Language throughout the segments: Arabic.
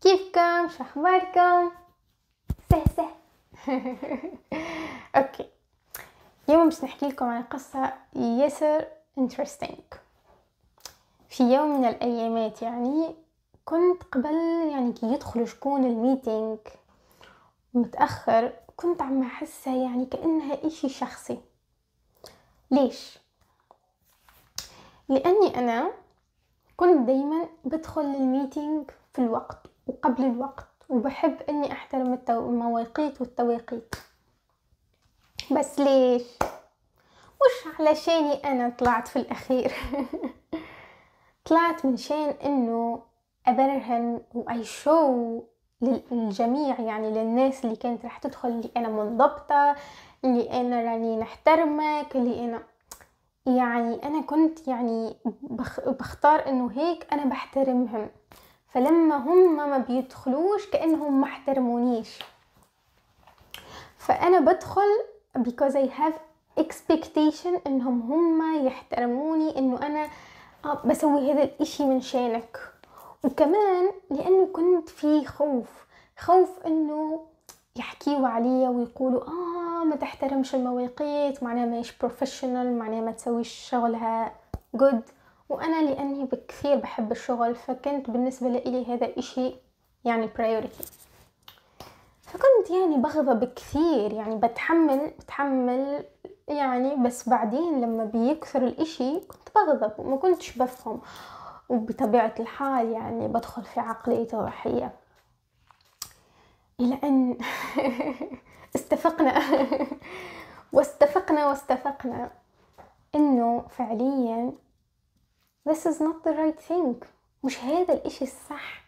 كيفكم شو اخباركم سه سه اوكي اليوم باش نحكي لكم عن قصه ياسر انترستينغ في يوم من الايامات يعني كنت قبل يعني كي يدخل شكون الميتينغ متاخر كنت عم احسها يعني كانها اشي شخصي ليش لاني انا كنت دايما بدخل للميتينغ في الوقت وقبل الوقت وبحب اني احترم المواقيت والتوقيت بس ليش وش علشاني انا طلعت في الاخير طلعت من شان انه ابرهن واي شو للجميع يعني للناس اللي كانت راح تدخل اللي انا منضبطه اللي انا راني نحترمك اللي انا يعني انا كنت يعني بخ... بختار انه هيك انا بحترمهم فلما هم ما بيدخلوش كأنهم ما احترمونيش فأنا بدخل because I have expectation انهم هم يحترموني انه انا آه، بسوي هذا الاشي من شانك وكمان لانه كنت في خوف خوف انه يحكيوا عليا ويقولوا اه ما تحترمش المواقيت معناها مش بروفيشنال معناها ما تسويش شغلها جود وانا لاني بكثير بحب الشغل فكنت بالنسبه لي هذا إشي يعني برايورتي فكنت يعني بغضب كثير يعني بتحمل بتحمل يعني بس بعدين لما بيكثر الإشي كنت بغضب وما كنتش بفهم وبطبيعة الحال يعني بدخل في عقلية الضحية إلى أن استفقنا واستفقنا واستفقنا إنه فعليا this is not the right thing مش هذا الاشي الصح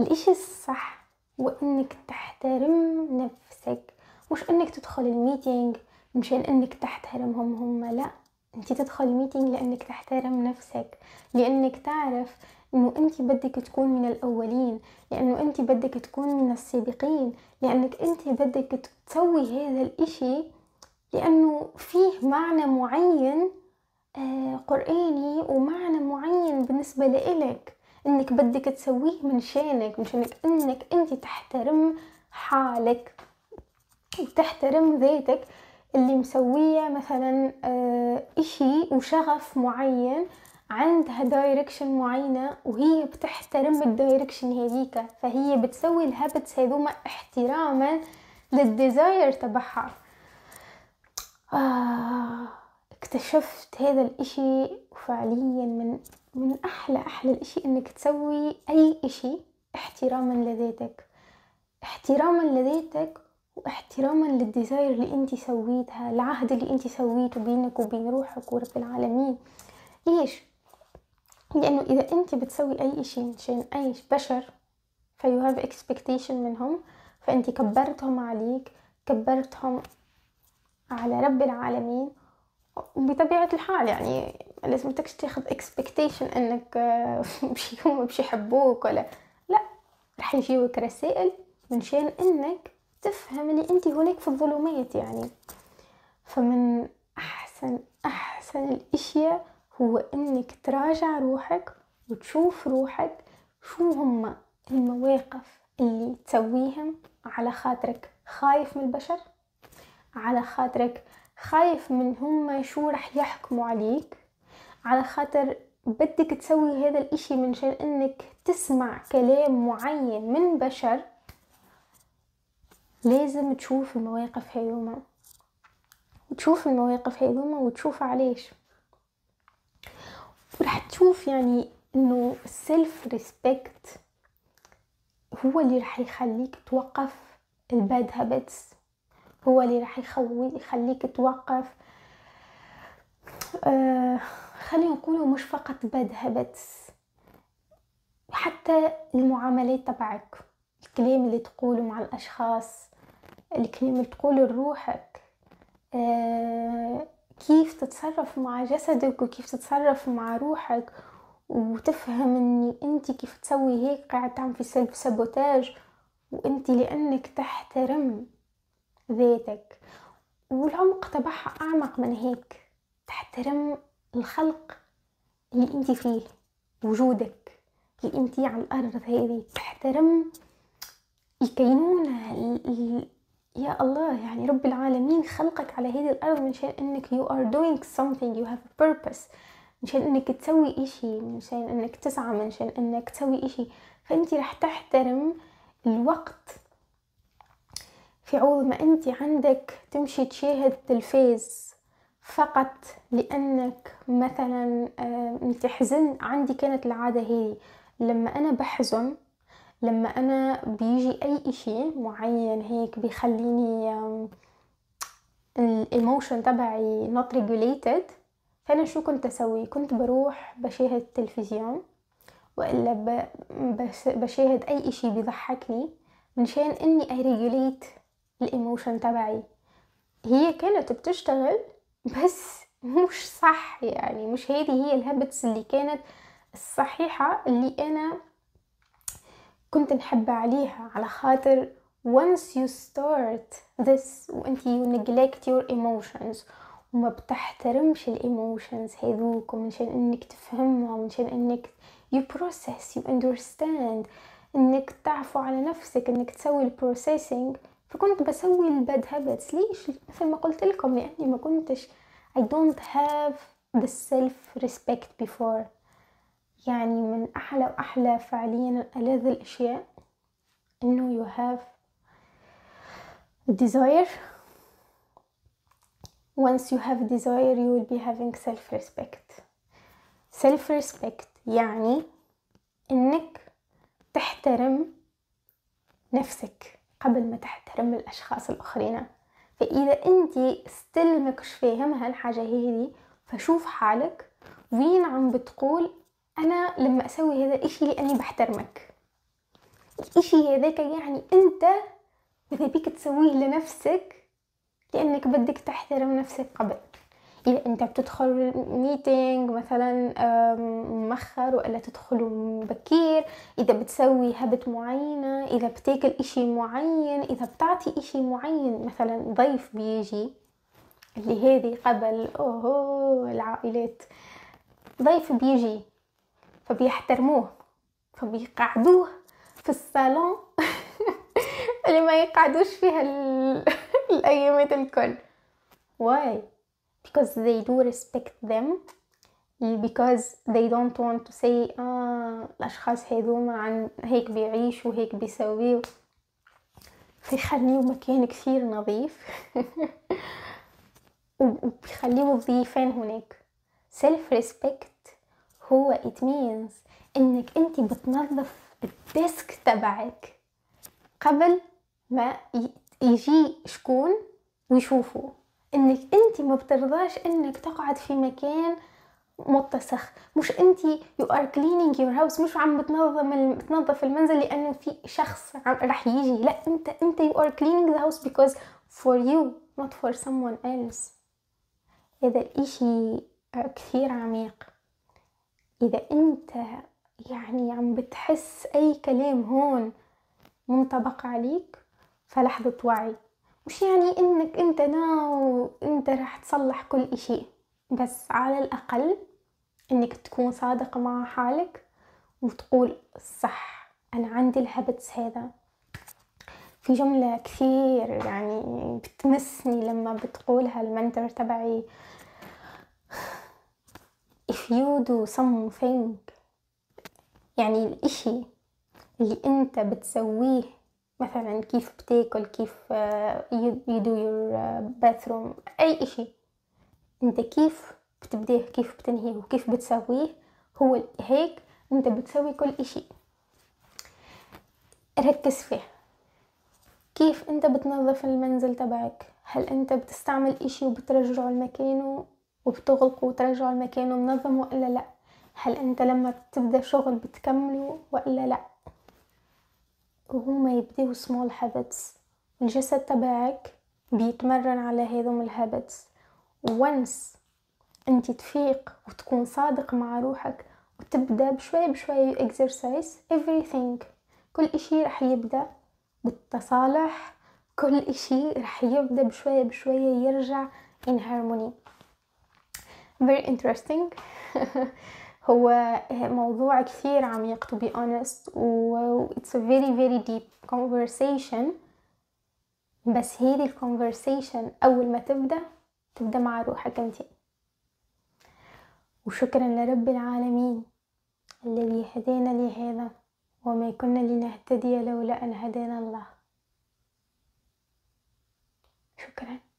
الاشي الصح هو انك تحترم نفسك مش انك تدخل الميتينج مشان انك تحترمهم هم لا انت تدخل الميتينج لانك تحترم نفسك لانك تعرف انه انت بدك تكون من الاولين لانه انت بدك تكون من السابقين لانك انت بدك تسوي هذا الاشي لانه فيه معنى معين آه، قرآني ومعنى معين بالنسبة لإلك انك بدك تسويه من شانك مشانك انك انت تحترم حالك وتحترم ذاتك اللي مسوية مثلا آه، اشي وشغف معين عندها دايركشن معينة وهي بتحترم الدايركشن هذيك فهي بتسوي الهابتس هذوما احتراما للديزاير تبعها آه. اكتشفت هذا الاشي فعليا من من احلى احلى الاشي انك تسوي اي اشي احتراما لذاتك احتراما لذاتك واحتراما للديزاير اللي انت سويتها العهد اللي انت سويته بينك وبين روحك ورب العالمين ليش لانه اذا انت بتسوي اي اشي مشان اي بشر فيو هاف اكسبكتيشن منهم فانت كبرتهم عليك كبرتهم على رب العالمين وبطبيعة الحال يعني لازم تكش تاخذ اكسبكتيشن انك آه، بشي يوم بشي يحبوك ولا لا رح يجيوك رسائل من شان انك تفهم اللي انت هناك في الظلمات يعني فمن احسن احسن الاشياء هو انك تراجع روحك وتشوف روحك شو هما المواقف اللي تسويهم على خاطرك خايف من البشر على خاطرك خايف من هما شو رح يحكموا عليك على خاطر بدك تسوي هذا الاشي من شان انك تسمع كلام معين من بشر لازم تشوف المواقف هيوما وتشوف المواقف هيوما وتشوف علاش ورح تشوف يعني انه السلف ريسبكت هو اللي رح يخليك توقف الباد هابتس هو اللي راح يخوي يخليك توقف آه، خلينا نقوله مش فقط بد بس حتى المعاملات تبعك الكلام اللي تقوله مع الأشخاص الكلام اللي تقوله لروحك آه، كيف تتصرف مع جسدك وكيف تتصرف مع روحك وتفهم اني انت كيف تسوي هيك قاعد تعمل في سيلف سابوتاج وانت لانك تحترم ذاتك والعمق تبعها أعمق من هيك تحترم الخلق اللي انت فيه وجودك اللي انت على الأرض هذه تحترم الكينونة ال... يا الله يعني رب العالمين خلقك على هذه الأرض من شان أنك you are doing something you have a purpose من شان أنك تسوي إشي من شان أنك تسعى من شان أنك تسوي إشي فأنت رح تحترم الوقت في عوض ما أنت عندك تمشي تشاهد تلفاز فقط لأنك مثلا آه، تحزن عندي كانت العادة هي لما أنا بحزن لما أنا بيجي أي إشي معين هيك بيخليني الإيموشن تبعي not regulated فأنا شو كنت أسوي كنت بروح بشاهد التلفزيون وإلا بشاهد أي إشي بيضحكني منشان إني أريجوليت الايموشن تبعي هي كانت بتشتغل بس مش صح يعني مش هذه هي الهابتس اللي كانت الصحيحة اللي أنا كنت نحب عليها على خاطر once you start this وانت you neglect your emotions وما بتحترمش الايموشنز هذوك ومنشان انك تفهمها ومنشان انك you process you understand انك تعفو على نفسك انك تسوي البروسيسنج فكنت بسوي الباد هابتس ليش مثل ما قلت لكم لاني ما كنتش I don't have the self respect before يعني من احلى واحلى فعليا الذ الاشياء انه you have desire once you have desire you will be having self respect self respect يعني انك تحترم نفسك قبل ما تحترم الأشخاص الآخرين فإذا أنت ستيل ماكش فاهم هالحاجة هذي فشوف حالك وين عم بتقول أنا لما أسوي هذا الإشي لأني بحترمك الإشي هذاك يعني أنت إذا بيك تسويه لنفسك لأنك بدك تحترم نفسك قبل إذا أنت بتدخل ميتينج مثلا مؤخر ولا تدخل بكير إذا بتسوي هبت معينة إذا بتاكل إشي معين إذا بتعطي إشي معين مثلا ضيف بيجي اللي هذه قبل أوه العائلات ضيف بيجي فبيحترموه فبيقعدوه في الصالون اللي ما يقعدوش فيها الأيامات الكل واي because they do respect them because they don't want to say آه الأشخاص هذوما عن هيك بيعيشوا هيك بيسويوا بيخليوا مكان كثير نظيف وبيخليوا نظيفين هناك self respect هو it means انك انت بتنظف الديسك تبعك قبل ما يجي شكون ويشوفوه انك انت ما بترضاش انك تقعد في مكان متسخ مش انت يو ار كلينينج يور هاوس مش عم بتنظم بتنظف المنزل لانه في شخص راح يجي لا انت انت يو ار كلينينج ذا هاوس because for you not for someone else هذا الاشي آه، كثير عميق اذا انت يعني عم بتحس اي كلام هون منطبق عليك فلحظة وعي مش يعني انك انت ناو انت راح تصلح كل اشي بس على الاقل انك تكون صادق مع حالك وتقول صح انا عندي الهبتس هذا في جملة كثير يعني بتمسني لما بتقولها المنتر تبعي if you do something يعني الاشي اللي انت بتسويه مثلا كيف بتاكل كيف يدو يور باثروم اي اشي انت كيف بتبديه كيف بتنهيه وكيف بتسويه هو هيك انت بتسوي كل اشي ركز فيه كيف انت بتنظف المنزل تبعك هل انت بتستعمل اشي وبترجعه لمكانه وبتغلقه وترجعه لمكانه منظم ولا لا هل انت لما تبدا شغل بتكمله ولا لا وهما يبديو سمو الهابتس الجسد تبعك بيتمرن على هذوم الهابتس وانس انت تفيق وتكون صادق مع روحك وتبدا بشوي بشوي اكسرسايز everything كل اشي رح يبدا بالتصالح كل اشي رح يبدا بشوية بشوية يرجع in harmony very interesting هو موضوع كثير عميق to be honest و it's a very very deep conversation بس هذه الكونفرسيشن أول ما تبدأ تبدأ مع روحك أنت وشكرا لرب العالمين الذي هدينا لهذا وما كنا لنهتدي لولا أن هدانا الله شكرا